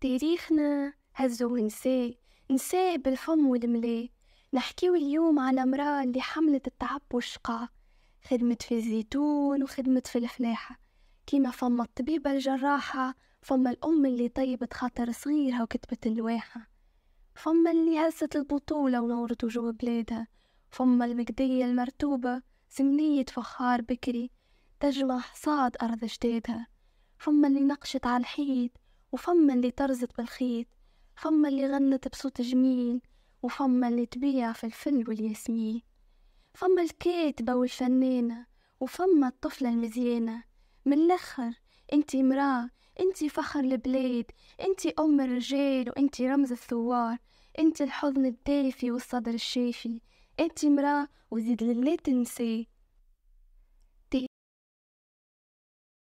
تاريخنا هزو ونساه نساه بالفم والملاه نحكيو اليوم على مرأة اللي حملت التعب والشقاء خدمت في الزيتون وخدمت في الفلاحة كيما فما الطبيبة الجراحة فما الأم اللي طيبت خاطر صغيرها وكتبت اللواحة فما اللي هزت البطولة ونورت وجوه بلادها فما المقدية المرتوبة سمنية فخار بكري تجمع حصاد أرض جدادها فما اللي نقشت على الحيط وفما اللي طرزت بالخيط فما اللي غنت بصوت جميل وفما اللي تبيع في الفل والياسمين فما الكاتبة والفنانة وفما الطفلة المزيانة من الأخر انتي مراه انتي فخر البلاد انتي أم الرجال وانتي رمز الثوار انتي الحضن الدافي والصدر الشافي انتي مراه وزيد لله تنسي